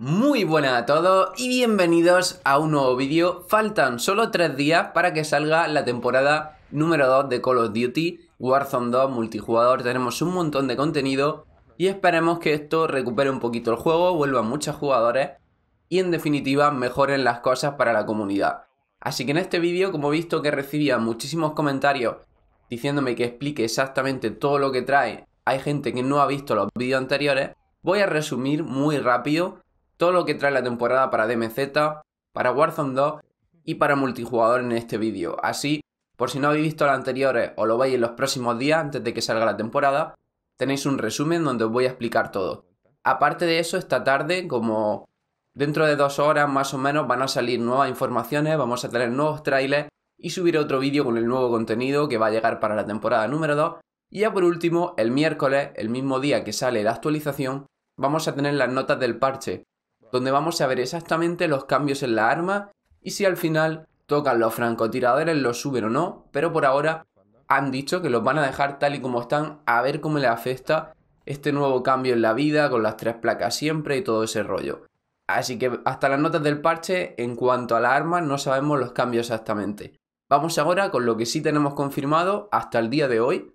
Muy buenas a todos y bienvenidos a un nuevo vídeo. Faltan solo 3 días para que salga la temporada número 2 de Call of Duty Warzone 2 multijugador. Tenemos un montón de contenido y esperemos que esto recupere un poquito el juego, vuelva a muchos jugadores y en definitiva mejoren las cosas para la comunidad. Así que en este vídeo, como he visto que recibía muchísimos comentarios diciéndome que explique exactamente todo lo que trae, hay gente que no ha visto los vídeos anteriores, voy a resumir muy rápido todo lo que trae la temporada para DMZ, para Warzone 2 y para multijugador en este vídeo. Así, por si no habéis visto la anterior eh, o lo veis en los próximos días antes de que salga la temporada, tenéis un resumen donde os voy a explicar todo. Aparte de eso, esta tarde, como dentro de dos horas más o menos, van a salir nuevas informaciones, vamos a tener nuevos trailers y subiré otro vídeo con el nuevo contenido que va a llegar para la temporada número 2. Y ya por último, el miércoles, el mismo día que sale la actualización, vamos a tener las notas del parche, donde vamos a ver exactamente los cambios en la arma y si al final tocan los francotiradores, los suben o no, pero por ahora han dicho que los van a dejar tal y como están a ver cómo le afecta este nuevo cambio en la vida con las tres placas siempre y todo ese rollo. Así que hasta las notas del parche, en cuanto a la arma no sabemos los cambios exactamente. Vamos ahora con lo que sí tenemos confirmado hasta el día de hoy,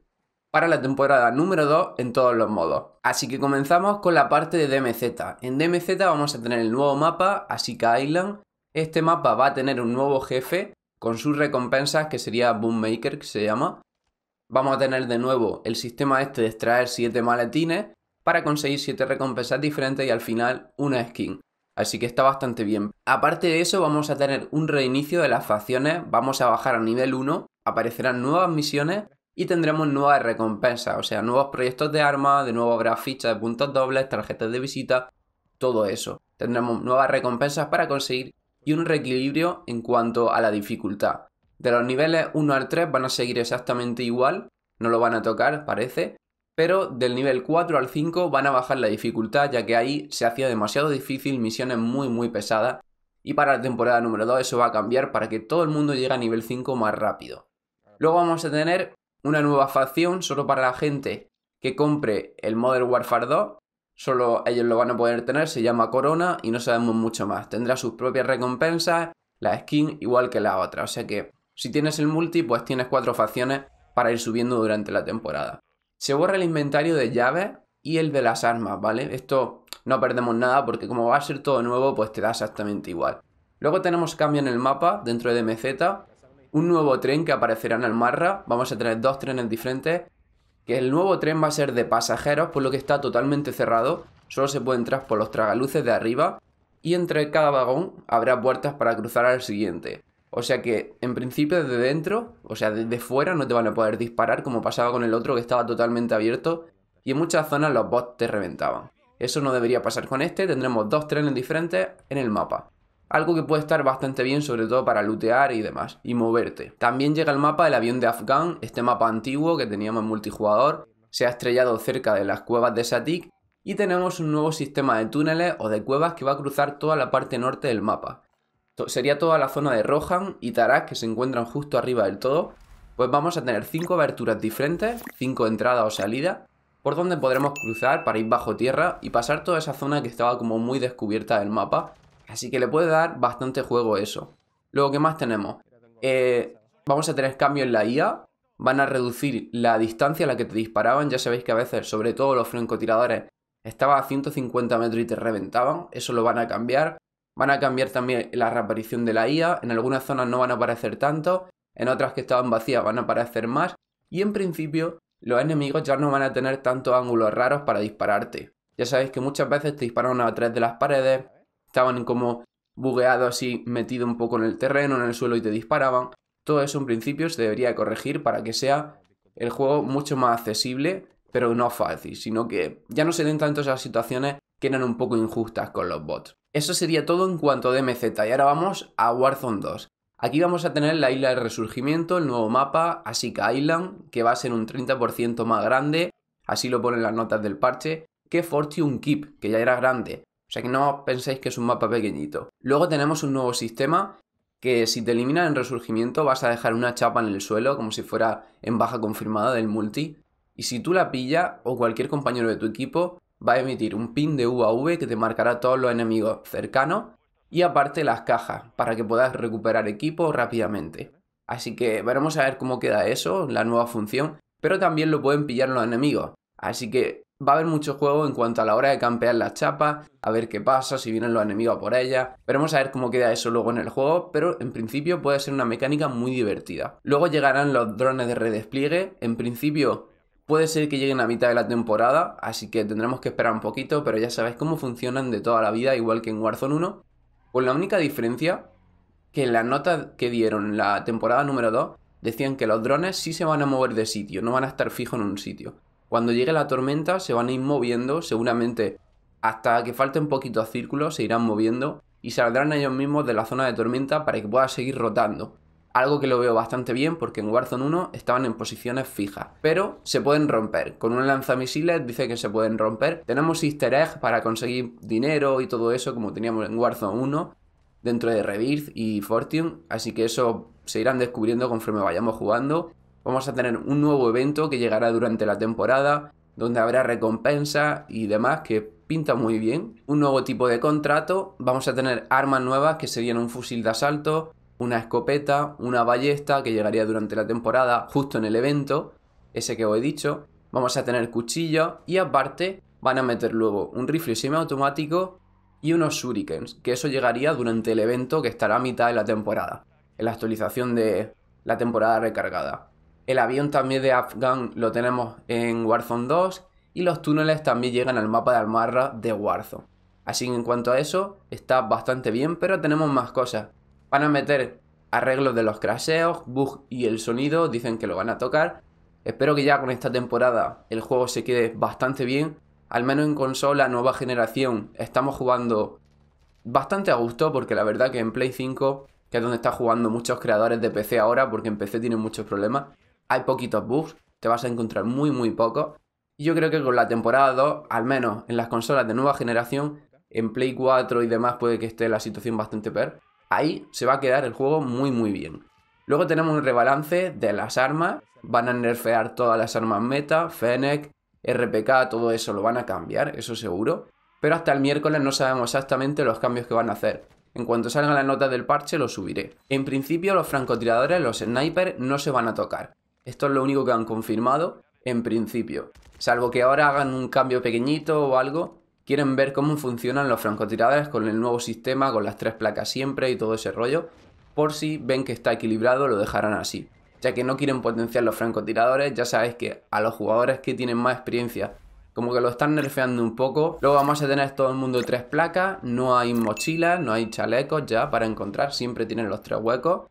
para la temporada número 2 en todos los modos. Así que comenzamos con la parte de DMZ. En DMZ vamos a tener el nuevo mapa, Asika Island. Este mapa va a tener un nuevo jefe con sus recompensas que sería Boom Maker, que se llama. Vamos a tener de nuevo el sistema este de extraer 7 maletines para conseguir 7 recompensas diferentes y al final una skin. Así que está bastante bien. Aparte de eso, vamos a tener un reinicio de las facciones, vamos a bajar a nivel 1, aparecerán nuevas misiones y tendremos nuevas recompensas, o sea, nuevos proyectos de armas, de nuevo habrá fichas de puntos dobles, tarjetas de visita, todo eso. Tendremos nuevas recompensas para conseguir y un reequilibrio en cuanto a la dificultad. De los niveles 1 al 3 van a seguir exactamente igual, no lo van a tocar, parece, pero del nivel 4 al 5 van a bajar la dificultad ya que ahí se hacía demasiado difícil, misiones muy muy pesadas, y para la temporada número 2 eso va a cambiar para que todo el mundo llegue a nivel 5 más rápido. Luego vamos a tener una nueva facción solo para la gente que compre el Modern Warfare 2. Solo ellos lo van a poder tener, se llama Corona y no sabemos mucho más. Tendrá sus propias recompensas, la skin igual que la otra. O sea que si tienes el multi, pues tienes cuatro facciones para ir subiendo durante la temporada. Se borra el inventario de llaves y el de las armas, ¿vale? Esto no perdemos nada porque como va a ser todo nuevo, pues te da exactamente igual. Luego tenemos cambio en el mapa dentro de MZ un nuevo tren que aparecerá en Almarra. Vamos a tener dos trenes diferentes. Que el nuevo tren va a ser de pasajeros, por lo que está totalmente cerrado. Solo se puede entrar por los tragaluces de arriba. Y entre cada vagón habrá puertas para cruzar al siguiente. O sea que, en principio, desde dentro, o sea, desde fuera, no te van a poder disparar, como pasaba con el otro que estaba totalmente abierto. Y en muchas zonas los bots te reventaban. Eso no debería pasar con este, tendremos dos trenes diferentes en el mapa algo que puede estar bastante bien sobre todo para lootear y demás, y moverte. También llega el mapa del avión de Afgan, este mapa antiguo que teníamos en multijugador, se ha estrellado cerca de las cuevas de Satik y tenemos un nuevo sistema de túneles o de cuevas que va a cruzar toda la parte norte del mapa. Sería toda la zona de Rohan y Tarak que se encuentran justo arriba del todo, pues vamos a tener 5 aberturas diferentes, 5 entradas o salidas, por donde podremos cruzar para ir bajo tierra y pasar toda esa zona que estaba como muy descubierta del mapa Así que le puede dar bastante juego eso. Luego, ¿qué más tenemos? Eh, vamos a tener cambios en la IA. Van a reducir la distancia a la que te disparaban. Ya sabéis que a veces, sobre todo los francotiradores, estaba a 150 metros y te reventaban. Eso lo van a cambiar. Van a cambiar también la reaparición de la IA. En algunas zonas no van a aparecer tanto. En otras que estaban vacías van a aparecer más. Y en principio, los enemigos ya no van a tener tantos ángulos raros para dispararte. Ya sabéis que muchas veces te disparan a través de las paredes, estaban como bugueados así, metido un poco en el terreno, en el suelo y te disparaban. Todo eso en principio se debería corregir para que sea el juego mucho más accesible, pero no fácil, sino que ya no se den tanto esas situaciones que eran un poco injustas con los bots. Eso sería todo en cuanto a DMZ y ahora vamos a Warzone 2. Aquí vamos a tener la isla del resurgimiento, el nuevo mapa, Asika Island, que va a ser un 30% más grande, así lo ponen las notas del parche, que Fortune Keep, que ya era grande. O sea que no penséis que es un mapa pequeñito. Luego tenemos un nuevo sistema que si te eliminan en resurgimiento vas a dejar una chapa en el suelo como si fuera en baja confirmada del multi. Y si tú la pilla o cualquier compañero de tu equipo va a emitir un pin de UAV que te marcará todos los enemigos cercanos y aparte las cajas para que puedas recuperar equipo rápidamente. Así que veremos a ver cómo queda eso, la nueva función, pero también lo pueden pillar los enemigos. Así que Va a haber mucho juego en cuanto a la hora de campear las chapas, a ver qué pasa, si vienen los enemigos por ella. Veremos a ver cómo queda eso luego en el juego, pero en principio puede ser una mecánica muy divertida. Luego llegarán los drones de redespliegue. En principio Puede ser que lleguen a mitad de la temporada, así que tendremos que esperar un poquito, pero ya sabéis cómo funcionan de toda la vida, igual que en Warzone 1. Con pues la única diferencia que en la nota que dieron la temporada número 2 decían que los drones sí se van a mover de sitio, no van a estar fijos en un sitio. Cuando llegue la tormenta se van a ir moviendo, seguramente hasta que falte un poquito a círculo se irán moviendo y saldrán ellos mismos de la zona de tormenta para que pueda seguir rotando. Algo que lo veo bastante bien porque en Warzone 1 estaban en posiciones fijas, pero se pueden romper. Con un lanzamisiles dice que se pueden romper. Tenemos easter eggs para conseguir dinero y todo eso como teníamos en Warzone 1 dentro de Rebirth y Fortune, así que eso se irán descubriendo conforme vayamos jugando Vamos a tener un nuevo evento que llegará durante la temporada, donde habrá recompensas y demás que pinta muy bien. Un nuevo tipo de contrato, vamos a tener armas nuevas que serían un fusil de asalto, una escopeta, una ballesta que llegaría durante la temporada justo en el evento, ese que os he dicho. Vamos a tener cuchillos y aparte van a meter luego un rifle semiautomático y unos shurikens, que eso llegaría durante el evento que estará a mitad de la temporada, en la actualización de la temporada recargada. El avión también de Afghan lo tenemos en Warzone 2 y los túneles también llegan al mapa de Almarra de Warzone. Así que en cuanto a eso, está bastante bien, pero tenemos más cosas. Van a meter arreglos de los craseos, bug y el sonido, dicen que lo van a tocar. Espero que ya con esta temporada el juego se quede bastante bien. Al menos en consola nueva generación estamos jugando bastante a gusto porque la verdad que en Play 5, que es donde están jugando muchos creadores de PC ahora, porque en PC tienen muchos problemas, hay poquitos bugs, te vas a encontrar muy muy poco. Y yo creo que con la temporada 2, al menos en las consolas de nueva generación, en Play 4 y demás puede que esté la situación bastante peor. Ahí se va a quedar el juego muy muy bien. Luego tenemos un rebalance de las armas, van a nerfear todas las armas meta, Fennec, RPK, todo eso lo van a cambiar, eso seguro. Pero hasta el miércoles no sabemos exactamente los cambios que van a hacer. En cuanto salga la nota del parche lo subiré. En principio los francotiradores, los snipers, no se van a tocar. Esto es lo único que han confirmado en principio. Salvo que ahora hagan un cambio pequeñito o algo, quieren ver cómo funcionan los francotiradores con el nuevo sistema, con las tres placas siempre y todo ese rollo. Por si ven que está equilibrado, lo dejarán así. Ya que no quieren potenciar los francotiradores, ya sabéis que a los jugadores que tienen más experiencia, como que lo están nerfeando un poco. Luego vamos a tener todo el mundo tres placas, no hay mochilas, no hay chalecos ya para encontrar, siempre tienen los tres huecos.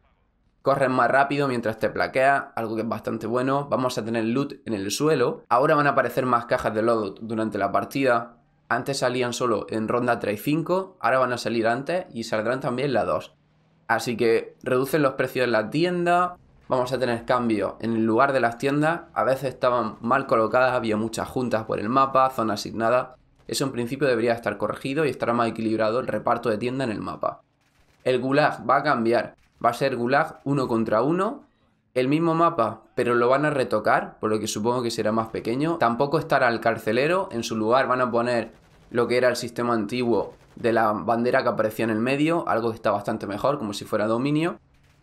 Corren más rápido mientras te plaquea, algo que es bastante bueno, vamos a tener loot en el suelo, ahora van a aparecer más cajas de lodo durante la partida, antes salían solo en ronda 3 y 5, ahora van a salir antes y saldrán también la 2. Así que reducen los precios en la tienda, vamos a tener cambios en el lugar de las tiendas, a veces estaban mal colocadas, había muchas juntas por el mapa, zona asignada. eso en principio debería estar corregido y estará más equilibrado el reparto de tienda en el mapa. El gulag va a cambiar, va a ser Gulag uno contra uno. El mismo mapa, pero lo van a retocar, por lo que supongo que será más pequeño. Tampoco estará el carcelero, en su lugar van a poner lo que era el sistema antiguo de la bandera que aparecía en el medio, algo que está bastante mejor, como si fuera dominio.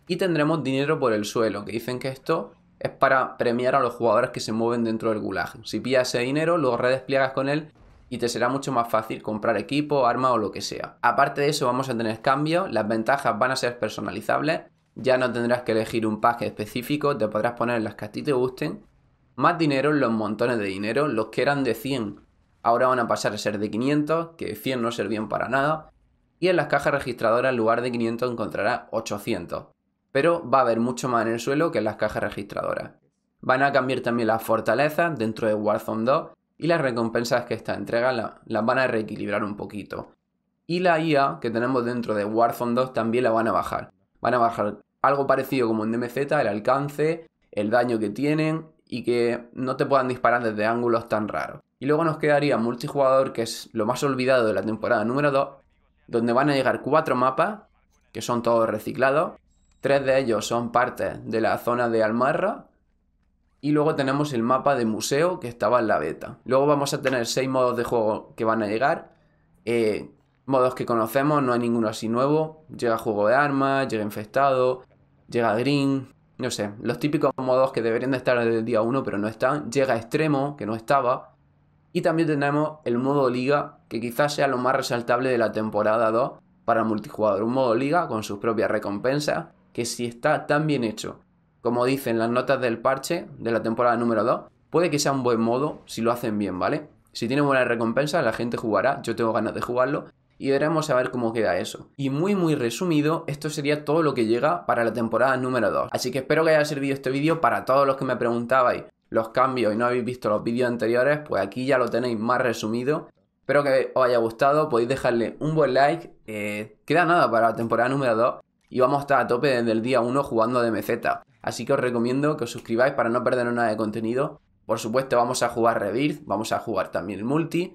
Y tendremos dinero por el suelo, que dicen que esto es para premiar a los jugadores que se mueven dentro del gulag. Si pillas ese dinero, lo redespliegas con él y te será mucho más fácil comprar equipo, arma o lo que sea. Aparte de eso vamos a tener cambios, las ventajas van a ser personalizables, ya no tendrás que elegir un pack específico, te podrás poner las que a ti te gusten, más dinero, los montones de dinero, los que eran de 100 ahora van a pasar a ser de 500, que 100 no servían para nada, y en las cajas registradoras en lugar de 500 encontrarás 800, pero va a haber mucho más en el suelo que en las cajas registradoras. Van a cambiar también las fortalezas dentro de Warzone 2, y las recompensas que esta entrega las van a reequilibrar un poquito. Y la IA que tenemos dentro de Warzone 2 también la van a bajar. Van a bajar algo parecido como en DMZ, el alcance, el daño que tienen y que no te puedan disparar desde ángulos tan raros. Y luego nos quedaría multijugador, que es lo más olvidado de la temporada número 2, donde van a llegar cuatro mapas, que son todos reciclados. Tres de ellos son parte de la zona de Almarra, y luego tenemos el mapa de museo que estaba en la beta. Luego vamos a tener seis modos de juego que van a llegar. Eh, modos que conocemos, no hay ninguno así nuevo. Llega juego de armas, llega infestado, llega green. No sé, los típicos modos que deberían de estar desde el día 1 pero no están. Llega extremo, que no estaba. Y también tenemos el modo liga, que quizás sea lo más resaltable de la temporada 2 para multijugador. Un modo liga con sus propias recompensas, que si está tan bien hecho como dicen las notas del parche de la temporada número 2, puede que sea un buen modo si lo hacen bien, ¿vale? Si tiene buena recompensa, la gente jugará, yo tengo ganas de jugarlo, y veremos a ver cómo queda eso. Y muy muy resumido, esto sería todo lo que llega para la temporada número 2. Así que espero que haya servido este vídeo para todos los que me preguntabais los cambios y no habéis visto los vídeos anteriores, pues aquí ya lo tenéis más resumido. Espero que os haya gustado, podéis dejarle un buen like. Eh, queda nada para la temporada número 2 y vamos a estar a tope desde el día 1 jugando de MZ. Así que os recomiendo que os suscribáis para no perder nada de contenido. Por supuesto vamos a jugar Rebirth, vamos a jugar también multi.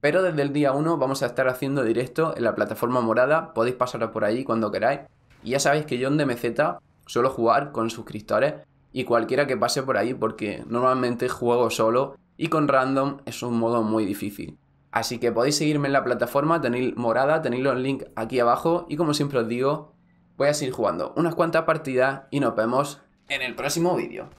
Pero desde el día 1 vamos a estar haciendo directo en la plataforma morada, podéis pasaros por allí cuando queráis. Y ya sabéis que yo en DMZ suelo jugar con suscriptores y cualquiera que pase por ahí porque normalmente juego solo y con random es un modo muy difícil. Así que podéis seguirme en la plataforma, tenéis morada, tenéis los links aquí abajo y como siempre os digo, voy a seguir jugando unas cuantas partidas y nos vemos en el próximo vídeo.